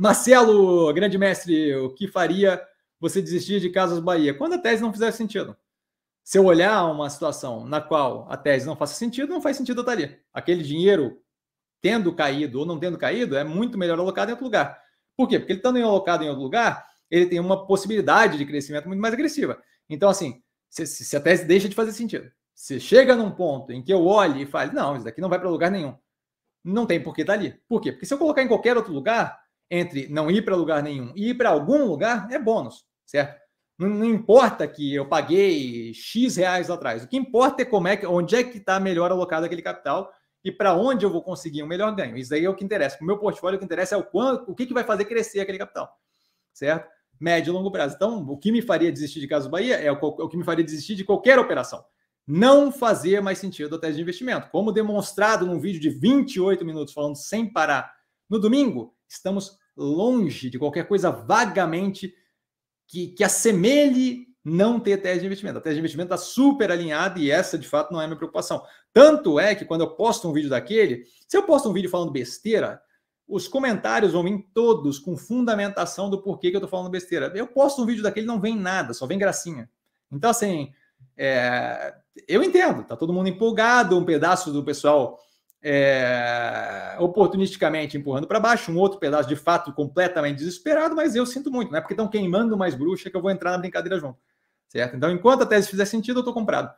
Marcelo, grande mestre, o que faria você desistir de Casas Bahia? Quando a tese não fizer sentido. Se eu olhar uma situação na qual a tese não faça sentido, não faz sentido eu estar ali. Aquele dinheiro tendo caído ou não tendo caído é muito melhor alocado em outro lugar. Por quê? Porque ele estando alocado em outro lugar, ele tem uma possibilidade de crescimento muito mais agressiva. Então, assim, se, se a tese deixa de fazer sentido, se chega num ponto em que eu olho e falo, não, isso daqui não vai para lugar nenhum, não tem por que estar tá ali. Por quê? Porque se eu colocar em qualquer outro lugar, entre não ir para lugar nenhum e ir para algum lugar é bônus, certo? Não, não, importa que eu paguei X reais lá atrás. O que importa é como é que, onde é que está melhor alocado aquele capital e para onde eu vou conseguir um melhor ganho. Isso aí é o que interessa. Para o meu portfólio, o que interessa é o quanto, o que, que vai fazer crescer aquele capital, certo? Médio e longo prazo. Então, o que me faria desistir de Caso Bahia é o, é que me faria desistir de qualquer operação. Não fazia mais sentido a tese de investimento. Como demonstrado num vídeo de 28 minutos falando sem parar no domingo, Estamos longe de qualquer coisa vagamente que, que assemelhe não ter tese de investimento. A tese de investimento está super alinhada e essa, de fato, não é minha preocupação. Tanto é que quando eu posto um vídeo daquele, se eu posto um vídeo falando besteira, os comentários vão vir todos com fundamentação do porquê que eu estou falando besteira. Eu posto um vídeo daquele não vem nada, só vem gracinha. Então, assim, é, eu entendo, tá todo mundo empolgado, um pedaço do pessoal é, oportunisticamente empurrando para baixo, um outro pedaço de fato completamente desesperado, mas eu sinto muito, não é porque estão queimando mais bruxa que eu vou entrar na brincadeira junto, certo? Então, enquanto a tese fizer sentido, eu estou comprado.